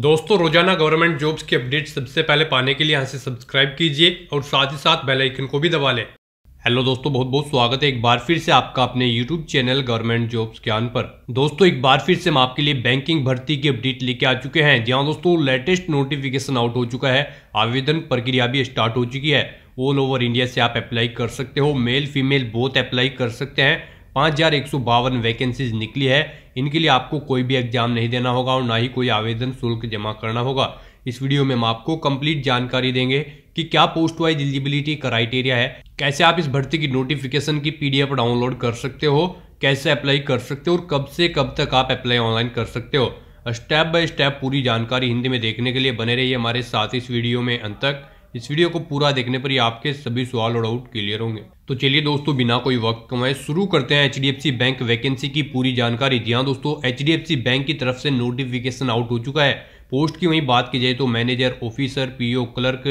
दोस्तों रोजाना government jobs की अपडेट सबसे पहले पाने के लिए यहाँ से सब्सक्राइब कीजिए और साथ ही साथ बेल आइकन को भी दबा लें हेलो दोस्तों बहुत बहुत स्वागत है एक बार फिर से आपका अपने यूट्यूब चैनल गवर्नमेंट जॉब्स ज्ञान पर दोस्तों एक बार फिर से हम आपके लिए बैंकिंग भर्ती की अपडेट लेके आ चुके हैं जहाँ दोस्तों लेटेस्ट नोटिफिकेशन आउट हो चुका है आवेदन प्रक्रिया भी स्टार्ट हो चुकी है ऑल ओवर इंडिया से आप अप्लाई कर सकते हो मेल फीमेल बोथ अप्लाई कर सकते हैं पाँच हज़ार एक सौ बावन वैकेंसीज निकली है इनके लिए आपको कोई भी एग्जाम नहीं देना होगा और ना ही कोई आवेदन शुल्क जमा करना होगा इस वीडियो में हम आपको कंप्लीट जानकारी देंगे कि क्या पोस्ट वाइज एलिजिबिलिटी क्राइटेरिया है कैसे आप इस भर्ती की नोटिफिकेशन की पीडीएफ डाउनलोड कर सकते हो कैसे अप्लाई कर सकते हो और कब से कब तक आप अप्लाई ऑनलाइन कर सकते हो स्टेप बाय स्टेप पूरी जानकारी हिंदी में देखने के लिए बने रहिए हमारे साथ इस वीडियो में अंत तक इस वीडियो को पूरा देखने पर ही आपके सभी सवाल और डाउट क्लियर होंगे तो चलिए दोस्तों बिना कोई वक्त कमाए शुरू करते हैं एच बैंक वैकेंसी की पूरी जानकारी जी हाँ दोस्तों एच बैंक की तरफ से नोटिफिकेशन आउट हो चुका है पोस्ट की वहीं बात की जाए तो manager officer PO clerk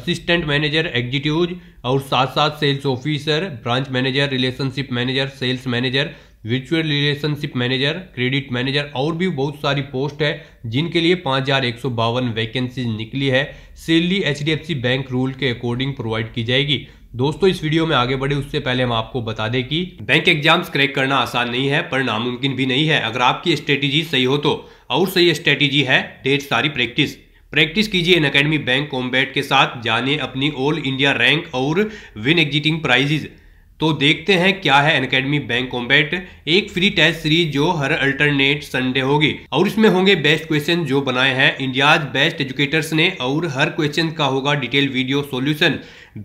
assistant manager executive और साथ साथ sales officer branch manager relationship manager sales manager विचुअल रिलेशनशिप मैनेजर क्रेडिट मैनेजर और भी बहुत सारी पोस्ट है जिनके लिए पाँच हज़ार एक सौ बावन वैकेंसी निकली है सेलरी एच बैंक रूल के अकॉर्डिंग प्रोवाइड की जाएगी दोस्तों इस वीडियो में आगे बढ़े उससे पहले हम आपको बता दें कि बैंक एग्जाम्स क्रैक करना आसान नहीं है पर नामुमकिन भी नहीं है अगर आपकी स्ट्रेटेजी सही हो तो और सही स्ट्रेटेजी है ढेर सारी प्रैक्टिस प्रैक्टिस कीजिए इन अकेडमी बैंक कॉम्बैट के साथ जाने अपनी ऑल इंडिया रैंक और विन एग्जिटिंग प्राइजेज़ तो देखते हैं क्या है अकेडमी बैंक कॉम्बैट एक फ्री टेस्ट सीरीज जो हर अल्टरनेट संडे होगी और इसमें होंगे बेस्ट क्वेश्चन जो बनाए हैं इंडियाज बेस्ट एजुकेटर्स ने और हर क्वेश्चन का होगा detail video solution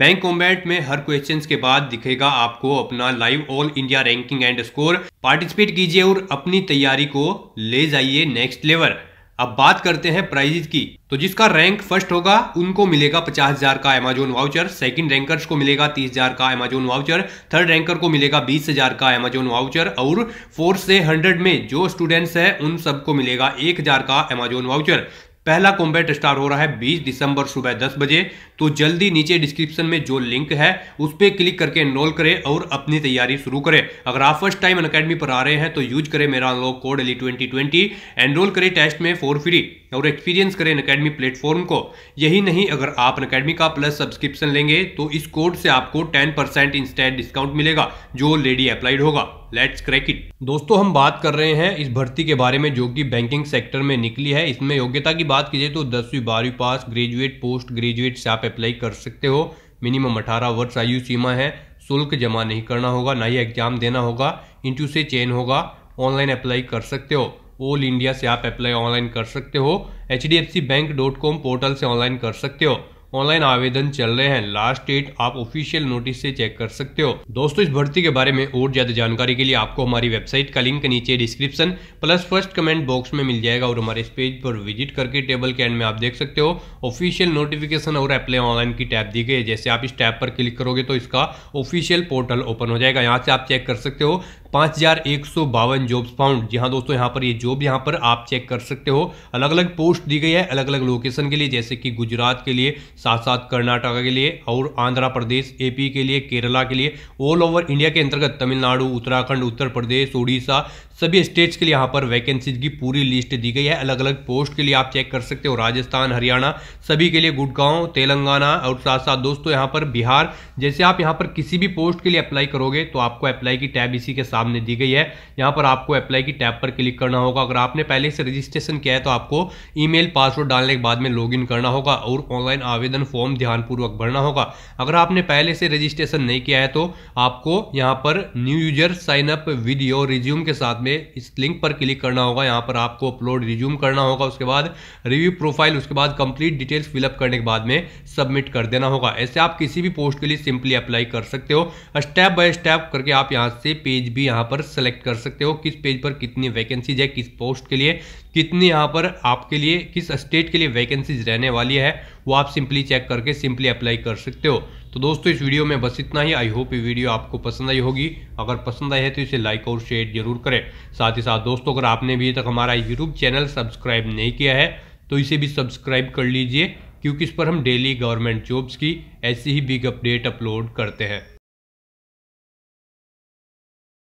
bank combat में हर क्वेश्चन के बाद दिखेगा आपको अपना live all India ranking and score participate कीजिए और अपनी तैयारी को ले जाइए नेक्स्ट लेवल अब बात करते हैं प्राइजेज की तो जिसका रैंक फर्स्ट होगा उनको मिलेगा पचास हजार का अमेजोन वाउचर सेकंड रैंकर्स को मिलेगा तीस हजार का अमेजोन वाउचर थर्ड रैंकर को मिलेगा बीस हजार का अमेजोन वाउचर और फोर्थ से हंड्रेड में जो स्टूडेंट्स हैं उन सबको मिलेगा एक हजार का अमेजोन वाउचर पहला कॉम्बैट स्टार हो रहा है 20 दिसंबर सुबह 10 बजे तो जल्दी नीचे डिस्क्रिप्शन में जो लिंक है उस पर क्लिक करके एनरोल करें और अपनी तैयारी शुरू करें अगर आप फर्स्ट टाइम अनकेडमी पर आ रहे हैं तो यूज करें मेरा अनलॉक कोड एली ट्वेंटी ट्वेंटी एनरोल करें टेस्ट में फॉर फ्री और एक्सपीरियंस करें अकेडमी प्लेटफॉर्म को यही नहीं अगर आप अकेडमी का प्लस सब्सक्रिप्शन लेंगे तो इस कोड से आपको टेन परसेंट इंस्टेंट डिस्काउंट मिलेगा जो लेडी अप्लाइड होगा लेट्स क्रैक इट दोस्तों हम बात कर रहे हैं इस भर्ती के बारे में जो कि बैंकिंग सेक्टर में निकली है इसमें योग्यता की बात कीजिए तो दसवीं बारहवीं पास ग्रेजुएट पोस्ट ग्रेजुएट से आप अप्लाई कर सकते हो मिनिमम अठारह वर्ष आयु सीमा है शुल्क जमा नहीं करना होगा ना ही एग्जाम देना होगा इंटू से चेन होगा ऑनलाइन अप्लाई कर सकते हो ऑल इंडिया से आप अप्लाई ऑनलाइन कर सकते हो एच बैंक पोर्टल से ऑनलाइन कर सकते हो ऑनलाइन आवेदन चल रहे हैं लास्ट डेट आप ऑफिशियल नोटिस से चेक कर सकते हो दोस्तों इस भर्ती के बारे में और ज्यादा जानकारी के लिए आपको हमारी वेबसाइट का लिंक नीचे description plus first comment box में मिल जाएगा और हमारे इस पेज पर विजिट करके टेबल के एंड में आप देख सकते हो ऑफिशियल नोटिफिकेशन और अप्लाई ऑनलाइन की टैब दी गई जैसे आप इस टैब पर क्लिक करोगे तो इसका ऑफिशियल पोर्टल ओपन हो जाएगा यहाँ से आप चेक कर सकते हो पाँच हज़ार एक सौ बावन जॉब्स फाउंड जी हाँ दोस्तों यहाँ पर ये जॉब यहाँ पर आप चेक कर सकते हो अलग अलग पोस्ट दी गई है अलग अलग लोकेशन के लिए जैसे कि गुजरात के लिए साथ साथ कर्नाटका के लिए और आंध्र प्रदेश एपी के लिए केरला के लिए ऑल ओवर इंडिया के अंतर्गत तमिलनाडु उत्तराखंड उत्तर प्रदेश उड़ीसा सभी स्टेट्स के लिए यहाँ पर वैकेंसीज की पूरी लिस्ट दी गई है अलग अलग पोस्ट के लिए आप चेक कर सकते हो राजस्थान हरियाणा सभी के लिए गुड़गांव तेलंगाना और साथ साथ दोस्तों यहाँ पर बिहार जैसे आप यहाँ पर किसी भी पोस्ट के लिए अप्लाई करोगे तो आपको अप्लाई की टैब इसी के साथ सामने दी गई है यहाँ पर आपको अप्लाई की टैब पर क्लिक करना होगा अगर आपने पहले से रजिस्ट्रेशन किया है तो आपको ईमेल पासवर्ड डालने के बाद में लॉगिन करना होगा और ऑनलाइन आवेदन फॉर्म ध्यानपूर्वक भरना होगा अगर आपने पहले से रजिस्ट्रेशन नहीं किया है तो आपको यहाँ पर new user sign up with your resume के साथ में इस लिंक पर क्लिक करना होगा यहाँ पर आपको अपलोड रिज्यूम करना होगा उसके बाद रिव्यू प्रोफाइल उसके बाद कंप्लीट डिटेल्स फिलअप करने के बाद में सबमिट कर देना होगा ऐसे आप किसी भी पोस्ट के लिए सिंपली अप्लाई कर सकते हो स्टेप बाय स्टेप करके आप यहाँ से पेज भी यहाँ पर सेलेक्ट कर सकते हो किस पेज पर कितनी वैकेंसीज है किस पोस्ट के लिए कितनी यहाँ पर आपके लिए किस स्टेट के लिए वैकेंसीज रहने वाली है वो आप सिंपली चेक करके सिंपली अप्लाई कर सकते हो तो दोस्तों इस वीडियो में बस इतना ही आई होप ये वीडियो आपको पसंद आई होगी अगर पसंद आई है तो इसे लाइक और शेयर जरूर करें साथ ही साथ दोस्तों अगर आपने अभी तक हमारा यूट्यूब चैनल सब्सक्राइब नहीं किया है तो इसे भी सब्सक्राइब कर लीजिए क्योंकि इस पर हम डेली गवर्नमेंट जॉब्स की ऐसी ही बिग अपडेट अपलोड करते हैं